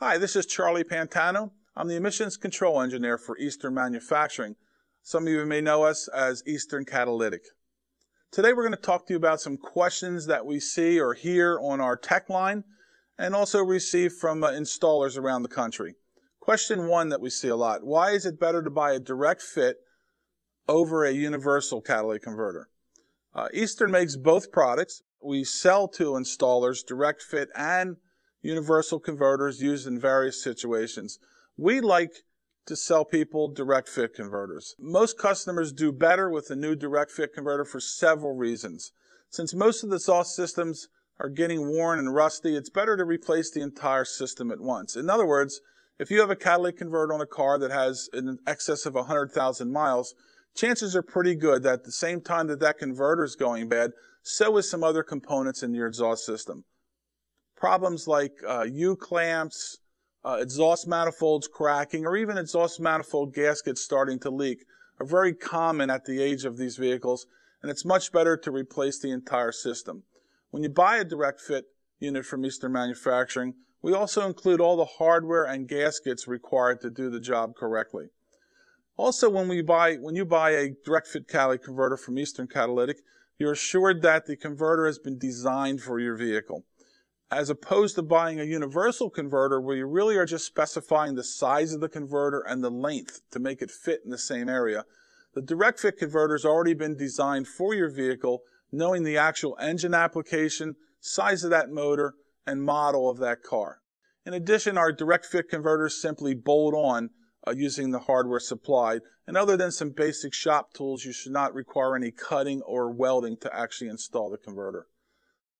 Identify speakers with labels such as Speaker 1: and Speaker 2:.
Speaker 1: Hi, this is Charlie Pantano. I'm the emissions control engineer for Eastern Manufacturing. Some of you may know us as Eastern Catalytic. Today we're going to talk to you about some questions that we see or hear on our tech line and also receive from uh, installers around the country. Question one that we see a lot, why is it better to buy a direct fit over a universal catalytic converter? Uh, Eastern makes both products. We sell to installers direct fit and universal converters used in various situations. We like to sell people direct fit converters. Most customers do better with a new direct fit converter for several reasons. Since most of the exhaust systems are getting worn and rusty, it's better to replace the entire system at once. In other words, if you have a catalytic converter on a car that has an excess of 100,000 miles, chances are pretty good that at the same time that that converter is going bad, so is some other components in your exhaust system problems like uh, U-clamps, uh, exhaust manifolds cracking, or even exhaust manifold gaskets starting to leak are very common at the age of these vehicles, and it's much better to replace the entire system. When you buy a direct fit unit from Eastern Manufacturing, we also include all the hardware and gaskets required to do the job correctly. Also, when, we buy, when you buy a direct fit Cali converter from Eastern Catalytic, you're assured that the converter has been designed for your vehicle as opposed to buying a universal converter where you really are just specifying the size of the converter and the length to make it fit in the same area. The direct fit converter has already been designed for your vehicle, knowing the actual engine application, size of that motor, and model of that car. In addition, our direct fit converters simply bolt on uh, using the hardware supplied. And other than some basic shop tools, you should not require any cutting or welding to actually install the converter.